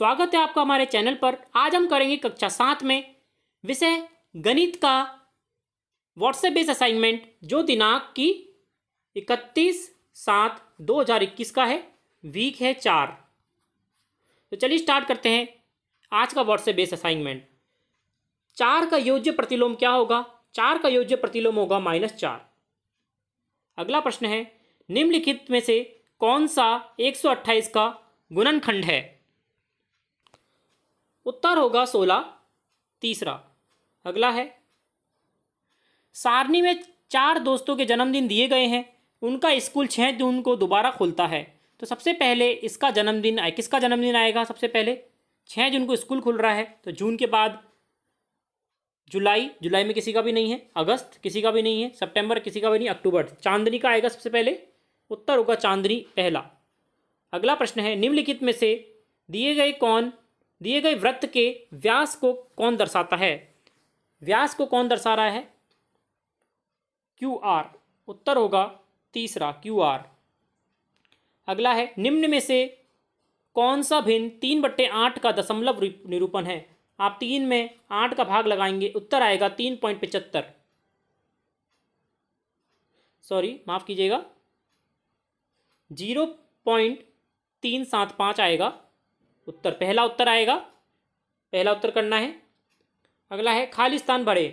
स्वागत है आपका हमारे चैनल पर आज हम करेंगे कक्षा सात में विषय गणित का व्हाट्सएप बेस असाइनमेंट जो दिनांक की इकतीस सात दो हजार इक्कीस का है वीक है चार तो चलिए स्टार्ट करते हैं आज का व्हाट्सएप बेस असाइनमेंट चार का योज्य प्रतिलोम क्या होगा चार का योज्य प्रतिलोम होगा माइनस चार अगला प्रश्न है निम्नलिखित में से कौन सा अट्ठाईस का गुणनखंड है उत्तर होगा सोलह तीसरा अगला है सारणी में चार दोस्तों के जन्मदिन दिए गए हैं उनका स्कूल छः जून को दोबारा खुलता है तो सबसे पहले इसका जन्मदिन आए किसका जन्मदिन आएगा सबसे पहले छः जून को स्कूल खुल रहा है तो जून के बाद जुलाई जुलाई में किसी का भी नहीं है अगस्त किसी का भी नहीं है सितंबर किसी का भी नहीं अक्टूबर चांदनी का आएगा सबसे पहले उत्तर होगा चांदनी पहला अगला प्रश्न है निम्नलिखित में से दिए गए कौन दिए गए वृत्त के व्यास को कौन दर्शाता है व्यास को कौन दर्शा रहा है क्यू आर उत्तर होगा तीसरा क्यू आर अगला है निम्न में से कौन सा भिन्न तीन बट्टे आठ का दशमलव निरूपण है आप तीन में आठ का भाग लगाएंगे उत्तर आएगा तीन पॉइंट पचहत्तर सॉरी माफ़ कीजिएगा जीरो पॉइंट तीन सात पाँच आएगा उत्तर पहला उत्तर आएगा पहला उत्तर करना है अगला है खाली स्थान भरे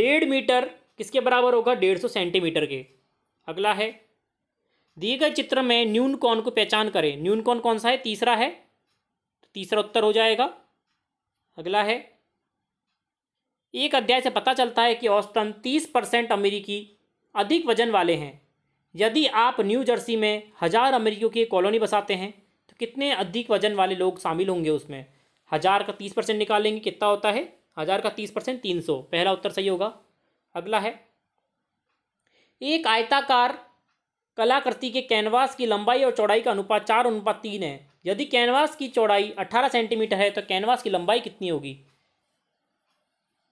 डेढ़ मीटर किसके बराबर होगा डेढ़ सौ सेंटीमीटर के अगला है दिए गए चित्र में न्यून कौन को पहचान करें न्यून कौन कौन सा है तीसरा है तो तीसरा उत्तर हो जाएगा अगला है एक अध्याय से पता चलता है कि औसतन तीस परसेंट अमेरिकी अधिक वजन वाले हैं यदि आप न्यू जर्सी में हज़ार अमेरिकियों की कॉलोनी बसाते हैं कितने अधिक वजन वाले लोग शामिल होंगे उसमें हज़ार का तीस परसेंट निकालेंगे कितना होता है हज़ार का तीस परसेंट तीन सौ पहला उत्तर सही होगा अगला है एक आयताकार कलाकृति के कैनवास की लंबाई और चौड़ाई का अनुपात चार अनुपात तीन है यदि कैनवास की चौड़ाई अट्ठारह सेंटीमीटर है तो कैनवास की लंबाई कितनी होगी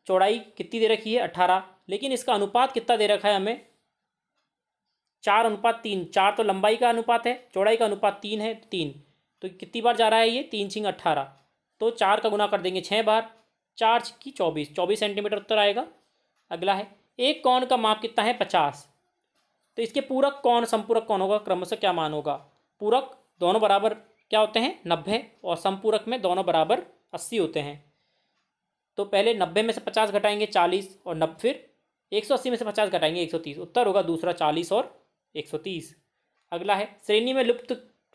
चौड़ाई कितनी दे रखी है अट्ठारह लेकिन इसका अनुपात कितना दे रखा है हमें चार अनुपात तीन चार तो लंबाई का अनुपात है चौड़ाई का अनुपात तीन है तो तीन तो कितनी बार जा रहा है ये तीन छिंग अट्ठारह तो चार का गुना कर देंगे छः बार चार की चौबीस चौबीस सेंटीमीटर उत्तर आएगा अगला है एक कौन का माप कितना है पचास तो इसके पूरक कौन संपूरक कौन होगा क्रमशः क्या मान होगा पूरक दोनों बराबर क्या होते हैं नब्बे और संपूरक में दोनों बराबर अस्सी होते हैं तो पहले नब्बे में से पचास घटाएंगे चालीस और नब फिर एक सौ अस्सी में से पचास घटाएंगे एक सौ तीस उत्तर होगा दूसरा चालीस और एक सौ तीस अगला है श्रेणी में लुप्त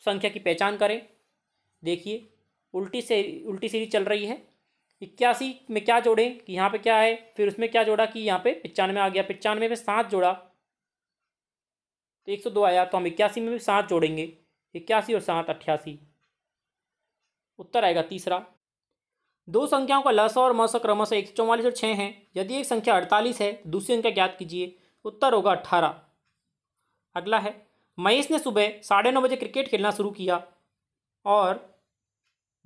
संख्या की पहचान करें देखिए उल्टी से उल्टी सीरीज चल रही है इक्यासी में क्या जोड़ें कि यहाँ पे क्या है फिर उसमें क्या जोड़ा कि यहाँ पे पचानवे आ गया पचानवे में सात जोड़ा तो एक सौ दो आया तो हम इक्यासी में भी सात जोड़ेंगे इक्यासी और सात अट्ठासी उत्तर आएगा तीसरा दो संख्याओं का लस और मस क्रमश एक सौ चौवालीस और छः हैं यदि एक संख्या अड़तालीस है तो दूसरी संख्या ज्ञात कीजिए उत्तर होगा अट्ठारह अगला है महेश ने सुबह साढ़े नौ बजे क्रिकेट खेलना शुरू किया और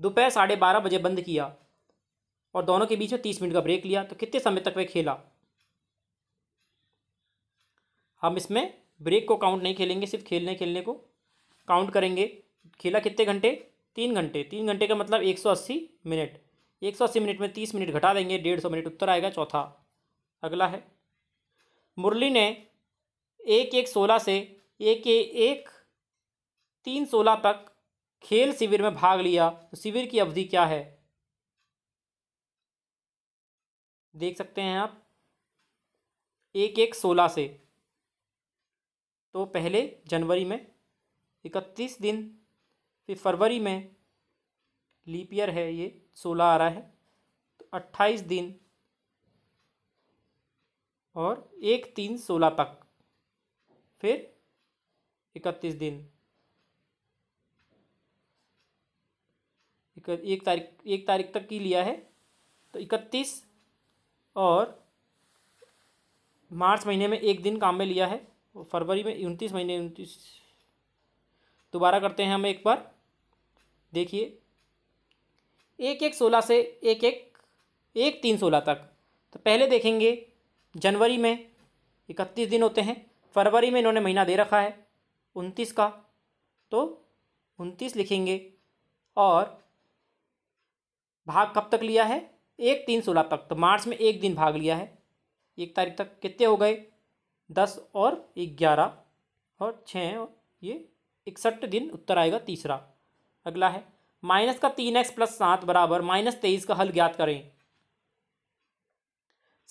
दोपहर साढ़े बारह बजे बंद किया और दोनों के बीच में तीस मिनट का ब्रेक लिया तो कितने समय तक वह खेला हम इसमें ब्रेक को काउंट नहीं खेलेंगे सिर्फ खेलने खेलने को काउंट करेंगे खेला कितने घंटे तीन घंटे तीन घंटे का मतलब एक सौ अस्सी मिनट एक सौ अस्सी मिनट में तीस मिनट घटा देंगे डेढ़ सौ मिनट उत्तर आएगा चौथा अगला है मुरली ने एक एक सोलह से एक एक तीन सोलह तक खेल शिविर में भाग लिया तो शिविर की अवधि क्या है देख सकते हैं आप एक एक सोलह से तो पहले जनवरी में इकतीस दिन फिर फरवरी में लीप ईयर है ये सोलह आ रहा है तो अट्ठाईस दिन और एक तीन सोलह तक फिर इकतीस दिन एक तारीख एक तारीख तक की लिया है तो इकतीस और मार्च महीने में एक दिन काम में लिया है फरवरी में उनतीस महीने उनतीस दोबारा करते हैं हम एक बार देखिए एक एक सोलह से एक एक एक तीन सोलह तक तो पहले देखेंगे जनवरी में इकतीस दिन होते हैं फरवरी में इन्होंने महीना दे रखा है उनतीस का तो उनतीस लिखेंगे और भाग कब तक लिया है एक तीन सोलह तक तो मार्च में एक दिन भाग लिया है एक तारीख तक कितने हो गए दस और ग्यारह और छः और ये इकसठ दिन उत्तर आएगा तीसरा अगला है माइनस का तीन एक्स प्लस सात बराबर माइनस तेईस का हल ज्ञात करें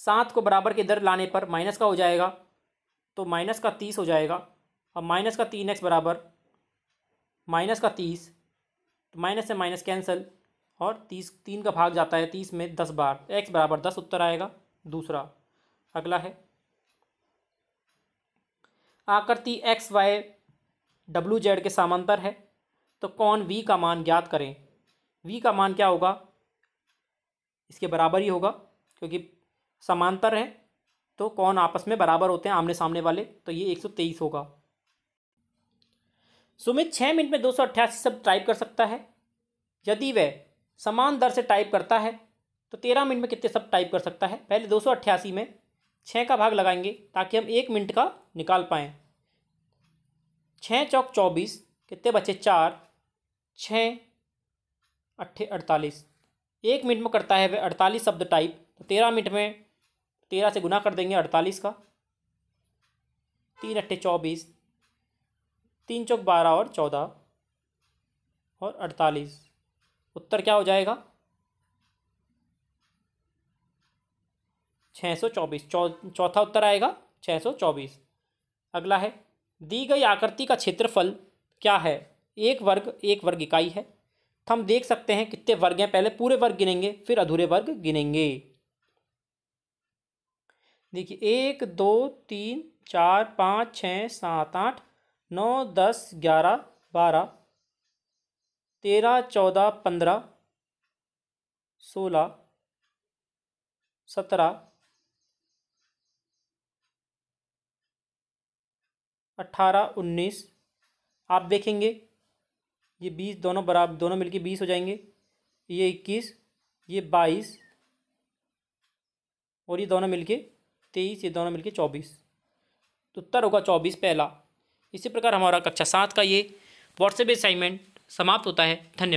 सात को बराबर के दर लाने पर माइनस का हो जाएगा तो माइनस का तीस हो जाएगा और माइनस का तीन एक्स बराबर माइनस का तीस तो माइनस से माइनस कैंसिल और तीस तीन का भाग जाता है तीस में दस बार एक्स बराबर दस उत्तर आएगा दूसरा अगला है आकृति एक्स वाई डब्ल्यू जेड के समांतर है तो कौन वी का मान ज्ञात करें वी का मान क्या होगा इसके बराबर ही होगा क्योंकि समांतर है तो कौन आपस में बराबर होते हैं आमने सामने वाले तो ये एक सौ तेईस होगा सुमित छः मिनट में दो सौ अट्ठासी सब टाइप कर सकता है यदि वह समान दर से टाइप करता है तो तेरह मिनट में कितने शब्द टाइप कर सकता है पहले दो में छः का भाग लगाएंगे ताकि हम एक मिनट का निकाल पाएँ छः चौक चौबीस कितने बचे चार छः अट्ठे अड़तालीस एक मिनट में करता है वह अड़तालीस शब्द टाइप तो तेरह मिनट में तेरह से गुना कर देंगे अड़तालीस का तीन अट्ठे चौबीस तीन चौक बारह और चौदह और अड़तालीस उत्तर क्या हो जाएगा छः सौ चौबीस चौथा उत्तर आएगा छः सौ चौबीस अगला है दी गई आकृति का क्षेत्रफल क्या है एक वर्ग एक वर्ग इकाई है तो हम देख सकते हैं कितने वर्ग हैं पहले पूरे वर्ग गिनेंगे फिर अधूरे वर्ग गिनेंगे देखिए एक दो तीन चार पाँच छः सात आठ नौ दस ग्यारह बारह तेरह चौदह पंद्रह सोलह सत्रह अट्ठारह उन्नीस आप देखेंगे ये बीस दोनों बराबर दोनों मिलके बीस हो जाएंगे ये इक्कीस ये बाईस और ये दोनों मिलके तेईस ये दोनों मिलके चौबीस तो उत्तर होगा चौबीस पहला इसी प्रकार हमारा कक्षा सात का ये व्हाट्सएप असाइनमेंट समाप्त होता है धन्यवाद